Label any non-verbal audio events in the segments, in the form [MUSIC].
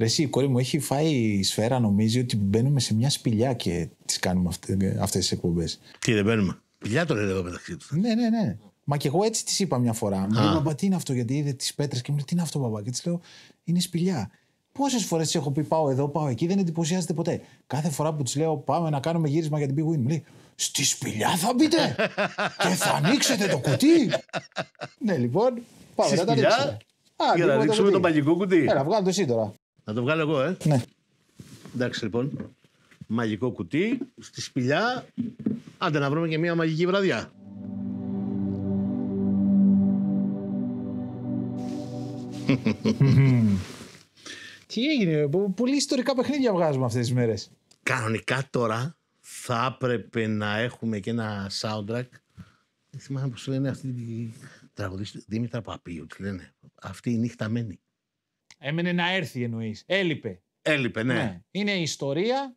Ρε, εσύ, η κόρη μου έχει φάει η σφαίρα, νομίζει ότι μπαίνουμε σε μια σπηλιά και τις κάνουμε αυτές τις εκπομπές. Τι δεν μπαίνουμε. Πηλιά το λένε εδώ μεταξύ τους. Ναι, ναι, ναι. Μα και εγώ έτσι τη είπα μια φορά. Μου λέει, μπα τι είναι αυτό, γιατί είδε τις πέτρες και μου λέει, Τι είναι αυτό, Παπα. Και της λέω, Είναι σπηλιά. Πόσες φορές έχω πει πάω εδώ, πάω εκεί, δεν εντυπωσιάζεται ποτέ. Κάθε φορά που της λέω πάμε να κάνουμε γύρισμα για την Big Win, μου λέει Στη σπηλιά θα μπείτε [LAUGHS] και θα ανοίξετε το κουτί. ναι, λοιπόν, πάμε να τα ανοίξουμε. Για να ανοίξουμε το μαγικό κουτί. Έλα, βγάλω το εσύ να το βγάλω εγώ, ε. Ναι. Εντάξει, λοιπόν. Μαγικό κουτί, στη σπηλιά. Άντε να βρούμε και μια μαγική βραδιά. Τι έγινε, πολύ ιστορικά παιχνίδια βγάζουμε αυτές τις μέρες. Κανονικά τώρα θα έπρεπε να έχουμε και ένα soundtrack. Δεν θυμάμαι πώς λένε αυτή την τραγουδίστρια. Δήμητρα Παπίου, λένε. Αυτή η νύχτα μένει. Έμενε να έρθει εννοείς. Έλειπε. Έλειπε, ναι. ναι. Είναι η ιστορία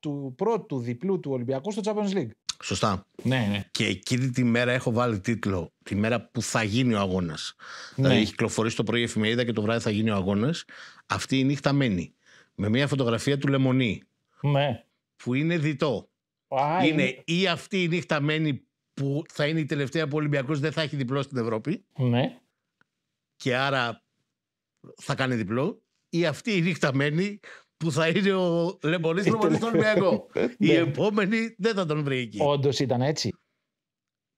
του πρώτου διπλού του Ολυμπιακού στο Champions League. Σωστά. Ναι, ναι. Και εκείνη τη μέρα έχω βάλει τίτλο. Τη μέρα που θα γίνει ο αγώνας. Ναι. Δηλαδή, έχει κυκλοφορήσει το πρωί η εφημερίδα και το βράδυ θα γίνει ο αγώνας. Αυτή η νύχτα μένει. Με μια φωτογραφία του Λεμονί. Ναι. Που είναι διτό. Ά, είναι, είναι η νύχτα μένει που θα είναι η τελευταία που ο Ολυμπιακός δεν θα έχει διπλό στην Ευρώπη. Ναι. Και άρα θα κάνει διπλό ή αυτή η νύχτα νυχτα που θα είναι ο Λεμπορή ε, προπονητής ναι. του Ολυμπιακού. Ε, η ναι. επόμενη δεν θα τον βρει εκεί. Όντως ήταν έτσι.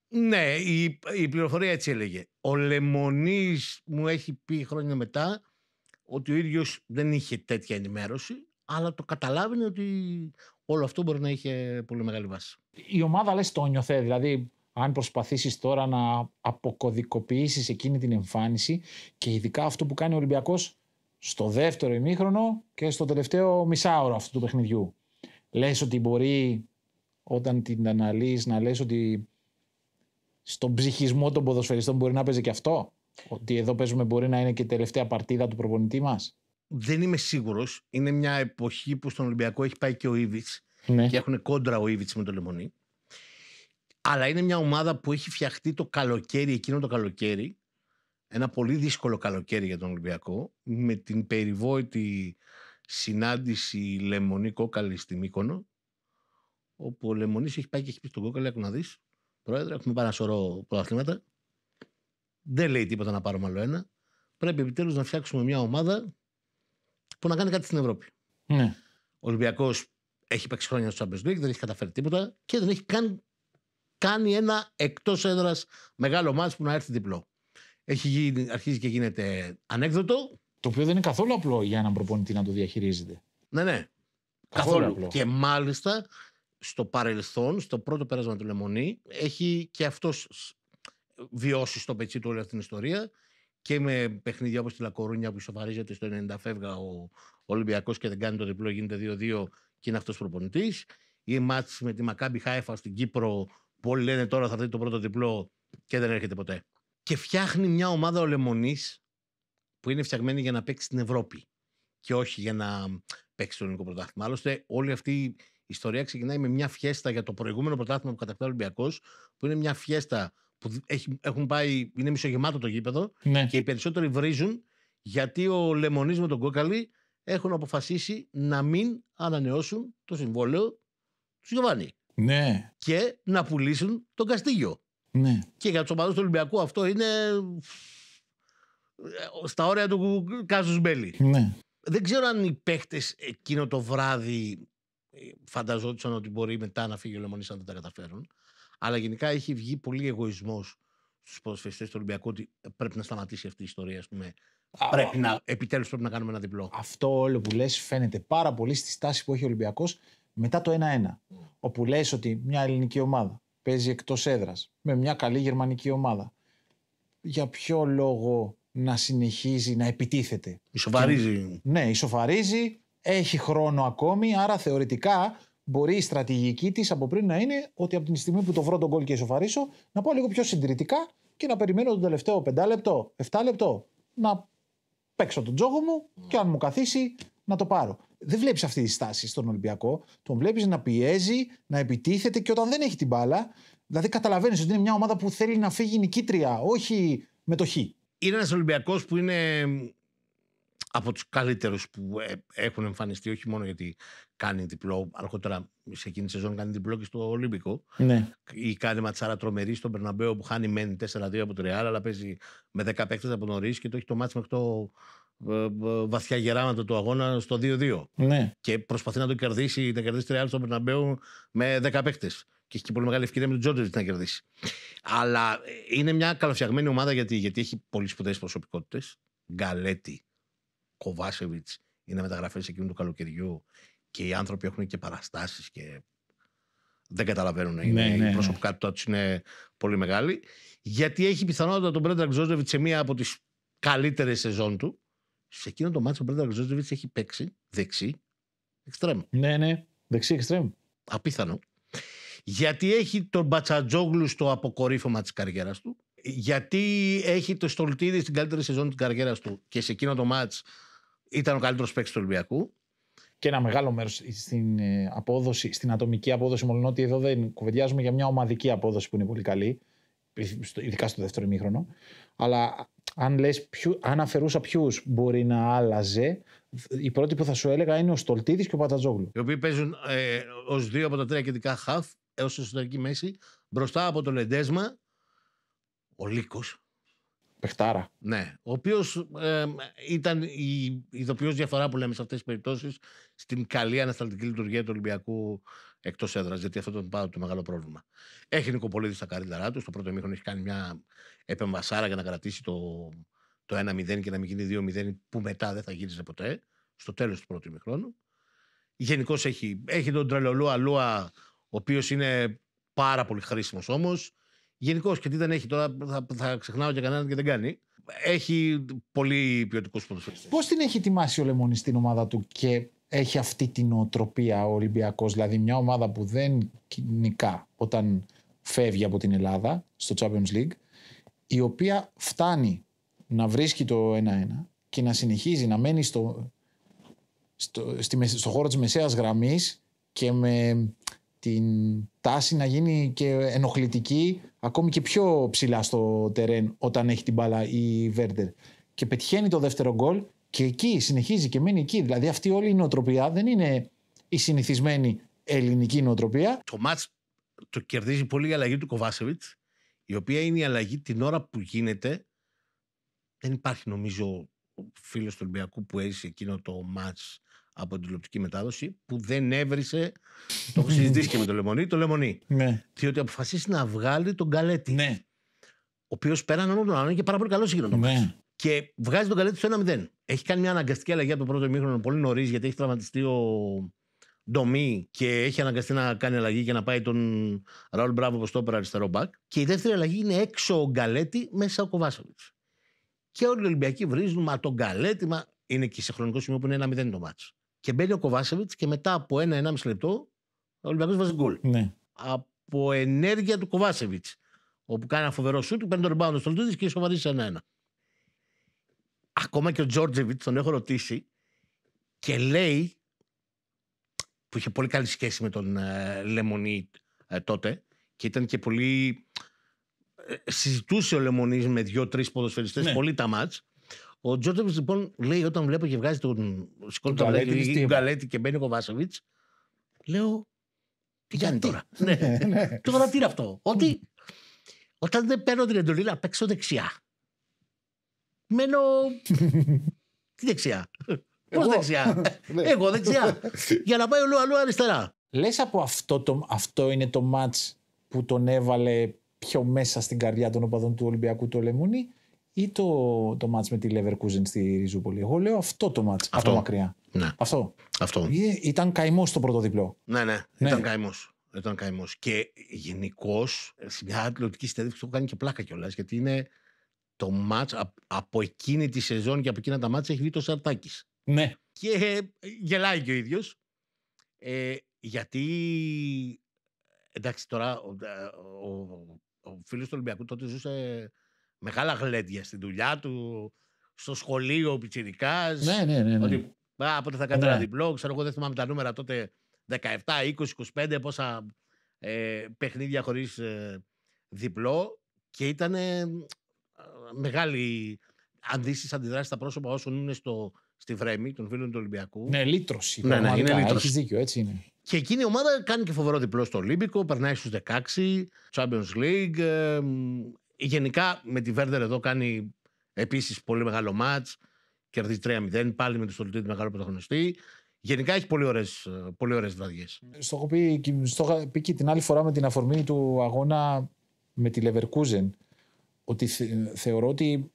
Ναι, η, η πληροφορία έτσι έλεγε. Ο Λεμονής μου έχει πει χρόνια μετά ότι ο ίδιος δεν είχε τέτοια ενημέρωση, αλλά το καταλάβαινε ότι όλο αυτό μπορεί να είχε πολύ μεγάλη βάση. Η ομάδα λες το νιωθέ, δηλαδή αν προσπαθήσεις τώρα να αποκωδικοποιήσεις εκείνη την εμφάνιση και ειδικά αυτό που κάνει ο Ολυμπιακός στο δεύτερο ημίχρονο και στο τελευταίο μισάωρο αυτού του παιχνιδιού. Λες ότι μπορεί όταν την αναλύεις να λες ότι στον ψυχισμό των ποδοσφαιριστών μπορεί να παίζει και αυτό. Ότι εδώ παίζουμε μπορεί να είναι και τελευταία παρτίδα του προπονητή μας. Δεν είμαι σίγουρος. Είναι μια εποχή που στον Ολυμπιακό έχει πάει και ο Ήβιτς ναι. και έχουν κόντρα ο Ήβιτς με το λεμονή. Αλλά είναι μια ομάδα που έχει φτιαχτεί το καλοκαίρι, εκείνο το καλοκαίρι, ένα πολύ δύσκολο καλοκαίρι για τον Ολυμπιακό, με την περιβόητη συνάντηση Λεμονή Κόκαλη στη Μύκονο, όπου ο λεμονής έχει πάει και έχει πει στον Κόκαλη, να δεις, πρόεδρε, έχουμε πάρει ένα σωρό πρωταθλήματα, δεν λέει τίποτα να πάρουμε άλλο ένα, πρέπει επιτέλους να φτιάξουμε μια ομάδα που να κάνει κάτι στην Ευρώπη. Ναι. Ο Ολυμπιακός έχει παίξει χρόνια στο Champions δεν έχει καταφέρει τίποτα και δεν έχει καν κάνει ένα εκτός έδρας μεγάλο μάτι που να έρθει διπλό. Έχει γίνει, αρχίζει και γίνεται ανέκδοτο. Το οποίο δεν είναι καθόλου απλό για έναν προπονητή να το διαχειρίζεται. Ναι, ναι. Καθόλου. Απλό. Και μάλιστα στο παρελθόν, στο πρώτο πέρασμα του Λεμονή, έχει και αυτός βιώσει στο πετσί του όλη αυτή την ιστορία και με παιχνίδια όπως τη Λακορούνια που ισοφαρίζεται στο 90 φεύγα ο Ολυμπιακός και δεν κάνει το διπλό, γίνεται 2-2 και είναι αυτός προπονητής. Ή μάτς με τη Μακάμπι Χάιφα στην Κύπρο όλοι λένε τώρα θα έρθει το πρώτο διπλό και δεν έρχεται ποτέ. Και φτιάχνει μια ομάδα ο Λεμονή που είναι φτιαγμένη για να παίξει στην Ευρώπη και όχι για να παίξει το ελληνικό πρωτάθλημα. Άλλωστε, όλη αυτή η ιστορία ξεκινάει με μια φιέστα για το προηγούμενο πρωτάθλημα που κατακτά ο Ολυμπιακός, που είναι μια φιέστα που έχει, έχουν πάει, είναι μισογεμάτο το γήπεδο ναι. και οι περισσότεροι βρίζουν γιατί ο Λεμονής με τον Κόκαλη έχουν αποφασίσει να μην ανανεώσουν το συμβόλαιο του Γιωβάνι. Ναι. Και να πουλήσουν τον Καστίγιο. Ναι. Και για τους οπαδούς του Ολυμπιακού αυτό είναι. Ε, στα όρια του Κάζου Μπέλη. Ναι. Δεν ξέρω αν οι παίχτες εκείνο το βράδυ ε, φανταζόντουσαν ότι μπορεί μετά να φύγει ο Λεμονής αν δεν τα καταφέρουν. Αλλά γενικά έχει βγει πολύ εγωισμός στους ποδοσφαιριστές του Ολυμπιακού ότι πρέπει να σταματήσει αυτή η ιστορία, ας πρέπει να, επιτέλους να κάνουμε ένα διπλό. Αυτό όλο που λες φαίνεται πάρα πολύ στη στάση που έχει ο Ολυμπιακός μετά το 1-1, όπου λες ότι μια ελληνική ομάδα παίζει εκτός έδρας με μια καλή γερμανική ομάδα, για ποιο λόγο να συνεχίζει να επιτίθεται. Ισοφαρίζει. Ναι, ισοφαρίζει, έχει χρόνο ακόμη, άρα θεωρητικά μπορεί η στρατηγική της από πριν να είναι ότι από την στιγμή που το βρω τον κόλ και ισοφαρίσω, να πάω λίγο πιο συντηρητικά και να περιμένω τον τελευταίο 5 λεπτό, 7 λεπτό να παίξω τον τζόγο μου και αν μου καθίσει να το πάρω. Δεν βλέπεις αυτή τη στάση στον Ολυμπιακό. Τον βλέπεις να πιέζει, να επιτίθεται και όταν δεν έχει την μπάλα. Δηλαδή καταλαβαίνεις ότι είναι μια ομάδα που θέλει να φύγει νικήτρια, όχι με το χ. Είναι ένας Ολυμπιακός που είναι από τους καλύτερους που ε, έχουν εμφανιστεί, όχι μόνο γιατί κάνει διπλό. Αρχότερα σε εκείνη τη σεζόν κάνει διπλό και στο Ολυμπικό. Ναι. Ή κάνει ματσάρα τρομερή στον Περναμπέο που χάνει μένει 4-2 από το Ρεάλ, αλλά παίζει με 10 παίκτες από νωρίς και το έχει το μάτσο μέχρι το ε, ε, βαθιά γεράματα του αγώνα στο 2-2. Ναι. Και προσπαθεί να το κερδίσει, να κερδίσει τρία στο Περναμπέου με 10 παίκτες. Και έχει και πολύ μεγάλη ευκαιρία με τον Τζόντεβιτ να κερδίσει. Αλλά ε, είναι μια καλοφτιαγμένη ομάδα γιατί, γιατί έχει πολύ σπουδαίες προσωπικότητες. Γκαλέτη, Κοβάσεβιτ είναι μεταγραφές εκείνου του καλοκαιριού και οι άνθρωποι έχουν και παραστάσεις και δεν καταλαβαίνουν. Ναι, είναι, ναι, η ναι. προσωπικά του είναι πολύ μεγάλη. Γιατί έχει πιθανότητα τον Μπρέντα Τζόντεβιτ σε μία από τις καλύτερες σεζόν του σε εκείνο το μάτσο ο Μπρέντα Ροζότζεβιτ έχει παίξει δεξί εξτρέμ. Ναι, ναι, δεξί εξτρέμ. Απίθανο. Γιατί έχει τον Μπατσατζόγλου στο αποκορύφωμα της καριέρας του. Γιατί έχει το Στολτίδη στην καλύτερη σεζόν της καριέρας του και σε εκείνο το μάτ ήταν ο καλύτερος παίκτης του Ολυμπιακού. Και ένα μεγάλο μέρος στην, ε, απόδοση, στην ατομική απόδοση, μόνο ότι εδώ δεν κουβεντιάζουμε για μια ομαδική απόδοση που είναι πολύ καλή, ε, ειδικά στο δεύτερο ημίχρονο. Αλλά αν, λες ποιου, αν αφαιρούσα ποιους μπορεί να άλλαζε, η πρώτη που θα σου έλεγα είναι ο Στολτίδης και ο Πατατζόγλου. Οι οποίοι παίζουν ε, ως δύο από τα τρία κεντρικά χαφ έω εσωτερική μέση, μπροστά από το Λεντέσμα, ο Λίκο. Πεχτάρα. Ναι. Ο οποίος ήταν η ειδοποιό διαφορά που λέμε σε αυτές τις περιπτώσεις στην καλή ανασταλτική λειτουργία του Ολυμπιακού εκτός έδρας, γιατί αυτό ήταν το μεγάλο πρόβλημα. Έχει Νικοπολίδη στα καρύλαρά του. Στο πρώτο μήχρονο έχει κάνει μια επεμβασάρα για να κρατήσει το, το 1-0 και να μην γίνει 2-0, που μετά δεν θα γύριζε ποτέ. Στο τέλος του πρώτου μήχρονου. Γενικώς έχει, έχει τον Τρελολού Αλούα, ο οποίος είναι πάρα πολύ χρήσιμος όμως. Γενικώς και τι δεν έχει τώρα, θα, θα ξεχνάω για κανέναν και δεν κάνει. Έχει πολύ ποιοτικούς ποδοσφαιριστές. Πώς την έχει ετοιμάσει ο Λεμονής στην ομάδα του και έχει αυτή την οτροπία ο Ολυμπιακός, δηλαδή μια ομάδα που δεν νικά όταν φεύγει από την Ελλάδα στο Champions League, η οποία φτάνει να βρίσκει το 1-1 και να συνεχίζει να μένει στο, στο, στο χώρο της μεσαίας γραμμής και με την τάση να γίνει και ενοχλητική ακόμη και πιο ψηλά στο τερέν όταν έχει την μπάλα η Βέρντερ. Και πετυχαίνει το δεύτερο γκολ και εκεί συνεχίζει και μένει εκεί. Δηλαδή αυτή όλη η νοοτροπία δεν είναι η συνηθισμένη ελληνική νοοτροπία. Το μάτς το κερδίζει πολύ η αλλαγή του Κοβάσεβιτ, η οποία είναι η αλλαγή την ώρα που γίνεται. Δεν υπάρχει νομίζω φίλος του Ολυμπιακού που έζησε εκείνο το μάτς από την τηλεοπτική μετάδοση που δεν έβρισε. Το έχω συζητήσει και με το Λεμονί. Το Λεμονί. Ναι. Διότι αποφασίσει να βγάλει τον Καλέτη. Ναι. Ο οποίος πέραν όλων των άλλων και πάρα πολύ καλός σύγχρονο. Ναι. Και βγάζει τον Καλέτη στο 1-0 έχει κάνει μια αναγκαστική αλλαγή από το πρώτο ημίχρονο πολύ νωρίς γιατί έχει τραυματιστεί ο Ντομή και έχει αναγκαστεί να κάνει αλλαγή και να πάει τον Ραούλ Μπράβο προς το αριστερό μπακ. Και η δεύτερη αλλαγή είναι έξω ο Γκαλέτη, μέσα ο Κοβάσοβιτ. Και όλοι οι Ολυμπιακοί βρίζουν, μα τον Γκαλέτη, μα είναι και σε χρονικό σημείο που ειναι ένα 1-0 το μάτσο. Και μπαίνει ο Κοβάσεβιτ και μετά ένα 1-1,5 λεπτό ο Ολυμπιακός βάζει γκολ. Ναι. Από ενέργεια του Κοβάσεβιτ. Όπου κάνει ένα φοβερό σούτ, παίρνει τον στον Τούδη και σοβαρή σε ένα ακόμα και ο Τζόρτζεβιτ, τον έχω ρωτήσει και λέει που είχε πολύ καλή σχέση με τον ε, Λεμονί ε, τότε και ήταν και πολύ. Ε, συζητούσε ο Λεμονί με δύο-τρει ποδοσφαιριστές ναι. πολύ τα μάτ. Ο Τζόρτζεβιτ λοιπόν λέει όταν βλέπω και βγάζει τον. Σηκώνει τον, τον Γκαλέτη και μπαίνει ο Κοβάσοβιτ. Λέω. Τι κάνει τώρα. [LAUGHS] ναι. ναι. Τώρα τι είναι αυτό. Ότι όταν δεν παίρνω την εντολή να παίξω δεξιά μένω [LAUGHS] δεξιά. Πώς δεξιά. [LAUGHS] Ναι. Εγώ δεξιά. Για να πάει ο αλλού αριστερά. Λες από αυτό, αυτό είναι το ματ που τον έβαλε πιο μέσα στην καρδιά των οπαδών του Ολυμπιακού το Λεμούνι ή το, το μάτς με τη Leverkusen στη Ριζούπολη. Εγώ λέω αυτό το μάτς, ναι. αυτό, αυτό μακριά. Αυτό. αυτό. ήταν καημός το πρώτο διπλό. Ναι, ναι, ναι. ήταν καημός. Ήταν καημός. Και γενικώς, σε μια αντιλωτική συνέντευξη το κάνει και πλάκα κιόλας, γιατί είναι το μάτς από εκείνη τη σεζόν και από εκείνα τα μάτς έχει βγει το Σαρτάκης. Ναι. Και ε, γελάει και ο ίδιος. Ε, γιατί, εντάξει τώρα, ο, ε, ο, ο φίλος του Ολυμπιακού τότε ζούσε μεγάλα γλέντια στη δουλειά του, στο σχολείο ο ναι, ναι, ναι, ναι. Ότι, α, πότε θα κάνει ένα ναι. διπλό, ξέρω εγώ δεν θυμάμαι τα νούμερα τότε, 17, 20, 25, πόσα ε, παιχνίδια χωρίς ε, διπλό. Και ήταν μεγάλη αντίστοιχη αντιδράσει στα πρόσωπα όσων είναι στο, στη Βρέμη, των φίλων του Ολυμπιακού. Ναι, λύτρωση. Ναι, ναι, είναι λύτρωση. Έχεις δίκιο, έτσι είναι. Και εκείνη η ομάδα κάνει και φοβερό διπλό στο Ολύμπικο, περνάει στους 16, Champions League. Ε, γενικά με τη Βέρντερ εδώ κάνει επίσης πολύ μεγάλο ματ. Κερδίζει 3-0, πάλι με τον Στολιτή μεγάλο πρωταγωνιστή. Γενικά έχει πολύ ωραίες πολύ ωραίες βραδιές. Στο έχω πει, πει και την άλλη φορά με την αφορμή του αγώνα με τη Leverkusen ότι θεωρώ ότι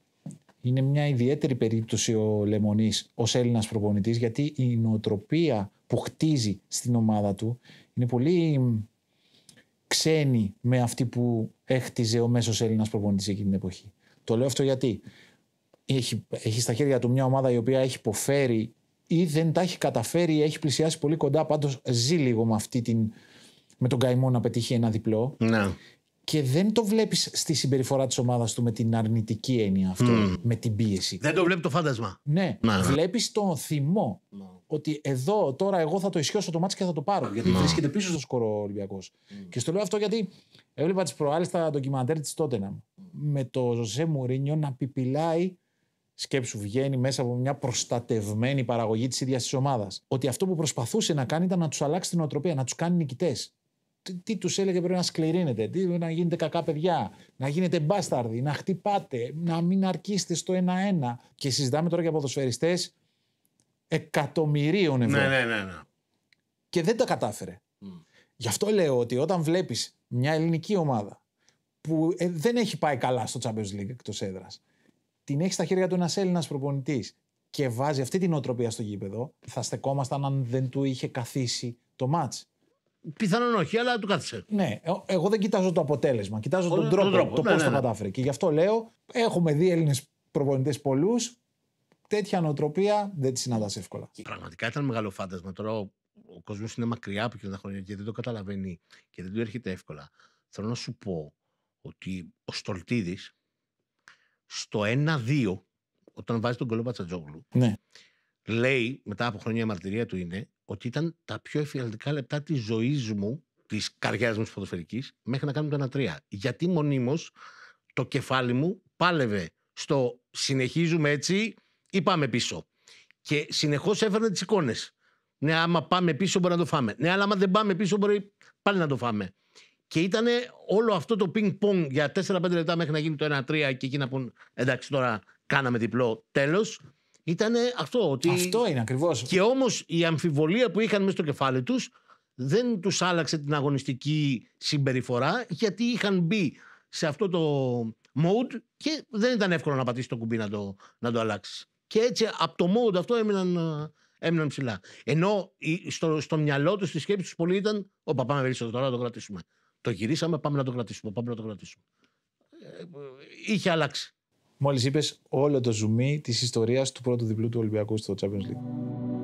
είναι μια ιδιαίτερη περίπτωση ο Λεμονής ως Έλληνας προπονητής, γιατί η νοοτροπία που χτίζει στην ομάδα του είναι πολύ ξένη με αυτή που έχτιζε ο μέσος Έλληνας προπονητής εκείνη την εποχή. Το λέω αυτό γιατί έχει, έχει στα χέρια του μια ομάδα η οποία έχει υποφέρει ή δεν τα έχει καταφέρει, έχει πλησιάσει πολύ κοντά. Πάντως ζει λίγο με αυτή την. Με τον καημό να πετύχει ένα διπλό. Να και δεν το βλέπεις στη συμπεριφορά της ομάδας του με την αρνητική έννοια αυτό, με την πίεση. Δεν το βλέπει το φάντασμα. Ναι, ναι. ναι. βλέπεις τον θυμό. Ναι. Ότι εδώ τώρα εγώ θα το ισιώσω το μάτι και θα το πάρω. Γιατί ναι. βρίσκεται πίσω στο σκορό ο Ολυμπιακός. Mm. Και στο λέω αυτό γιατί έβλεπα τις προάλλες τα ντοκιμαντέρ της Τότενα Με το Ζωζέ Μουρίνιο να πιπηλάει. Σκέψου, βγαίνει μέσα από μια προστατευμένη παραγωγή της ίδιας της ομάδας. Ότι αυτό που προσπαθούσε να κάνει ήταν να τους αλλάξει την οτροπία, να τους κάνει νικητές τι, τι τους έλεγε πρέπει να σκληρίνετε τι, να γίνετε κακά παιδιά, να γίνετε μπάσταρδοι, να χτυπάτε, να μην αρκείστε στο ένα-ένα. Και συζητάμε τώρα για ποδοσφαιριστές εκατομμυρίων ευρώ. Ναι, ναι, ναι, ναι. Και δεν τα κατάφερε. Mm. Γι' αυτό λέω ότι όταν βλέπεις μια ελληνική ομάδα που ε, δεν έχει πάει καλά στο Champions League εκτός έδρας, την έχεις στα χέρια του ένας Έλληνας προπονητής και βάζει αυτή την οτροπία στο γήπεδο, θα στεκόμασταν αν δεν του είχε καθίσει το match. Πιθανόν όχι, αλλά του κάθισε. Ναι, ε, εγώ δεν κοιτάζω το αποτέλεσμα. Κοιτάζω τον, τρόπο, το ναι, πώς ναι, το ναι. κατάφερε. Και γι' αυτό λέω, έχουμε δει Έλληνες προπονητές πολλούς. Τέτοια νοοτροπία δεν τη συναντάς εύκολα. Πραγματικά ήταν μεγάλο φάντασμα. Τώρα ο, κόσμος είναι μακριά από εκείνα τα χρόνια και δεν το καταλαβαίνει και δεν του έρχεται εύκολα. Θέλω να σου πω ότι ο Στολτίδης στο 1-2, όταν βάζει τον κολόμπα Τσατζόγλου, λέει, μετά από χρόνια μαρτυρία του είναι, ότι ήταν τα πιο εφιαλτικά λεπτά της ζωής μου, της καριέρας μου της μέχρι να κάνουμε το 1-3. Γιατί μονίμως το κεφάλι μου πάλευε στο συνεχίζουμε έτσι ή πάμε πίσω. Και συνεχώς έφερνε τις εικόνες. Ναι, άμα πάμε πίσω μπορεί να το φάμε. Ναι, αλλά άμα δεν πάμε πίσω μπορεί πάλι να το φάμε. Και ήταν όλο αυτό το πινκ-πονγκ για 4-5 λεπτά μέχρι να γίνει το 1-3 και εκεί να πούν εντάξει τώρα κάναμε διπλό τέλος ήταν αυτό. Ότι... Αυτό είναι ακριβώς. Και όμως η αμφιβολία που είχαν μέσα στο κεφάλι τους δεν τους άλλαξε την αγωνιστική συμπεριφορά γιατί είχαν μπει σε αυτό το mode και δεν ήταν εύκολο να πατήσει το κουμπί να το, να το αλλάξεις. Και έτσι από το mode αυτό έμειναν, έμειναν ψηλά. Ενώ στο, στο μυαλό τους, στη σκέψη τους πολύ ήταν: παπά πάμε βρίσκεται τώρα να το κρατήσουμε. Το γυρίσαμε, πάμε να το κρατήσουμε. Πάμε να το κρατήσουμε. Ε, είχε αλλάξει. Μόλις είπες όλο το ζουμί της ιστορίας του πρώτου διπλού του Ολυμπιακού στο Champions League.